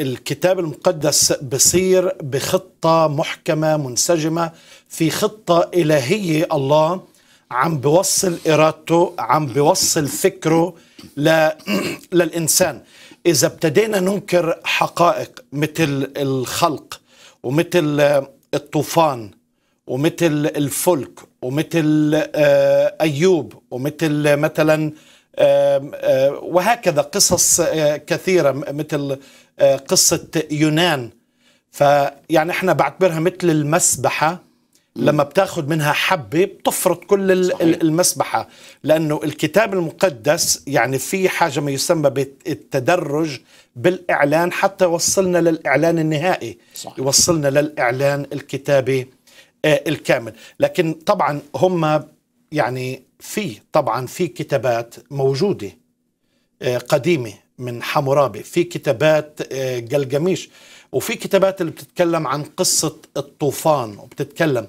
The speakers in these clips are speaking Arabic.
الكتاب المقدس بصير بخطة محكمة منسجمة في خطة إلهية الله عم بوصل إرادته عم بوصل فكره ل... للإنسان إذا ابتدينا ننكر حقائق مثل الخلق ومثل آه، الطوفان ومثل الفلك ومثل آه، أيوب ومثل آه، مثلا وهكذا قصص كثيرة مثل قصة يونان فيعني احنا بعتبرها مثل المسبحة لما بتاخذ منها حبة بتفرط كل صحيح. المسبحة لأنه الكتاب المقدس يعني في حاجة ما يسمى بالتدرج بالإعلان حتى يوصلنا للإعلان النهائي صحيح. يوصلنا للإعلان الكتابي الكامل لكن طبعا هم يعني في طبعا في كتابات موجوده آه، قديمه من حمورابي في كتابات آه، جلجميش وفي كتابات اللي بتتكلم عن قصه الطوفان وبتتكلم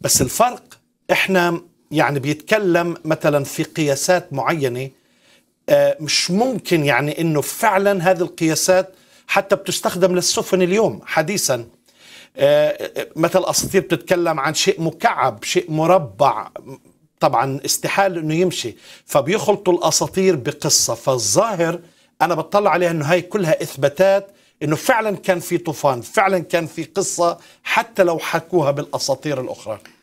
بس الفرق احنا يعني بيتكلم مثلا في قياسات معينه آه، مش ممكن يعني انه فعلا هذه القياسات حتى بتستخدم للسفن اليوم حديثا مثل اساطير بتتكلم عن شيء مكعب شيء مربع طبعا استحال انه يمشي فبيخلطوا الاساطير بقصه فالظاهر انا بطلع عليها انه هاي كلها اثباتات انه فعلا كان في طوفان فعلا كان في قصه حتى لو حكوها بالاساطير الاخرى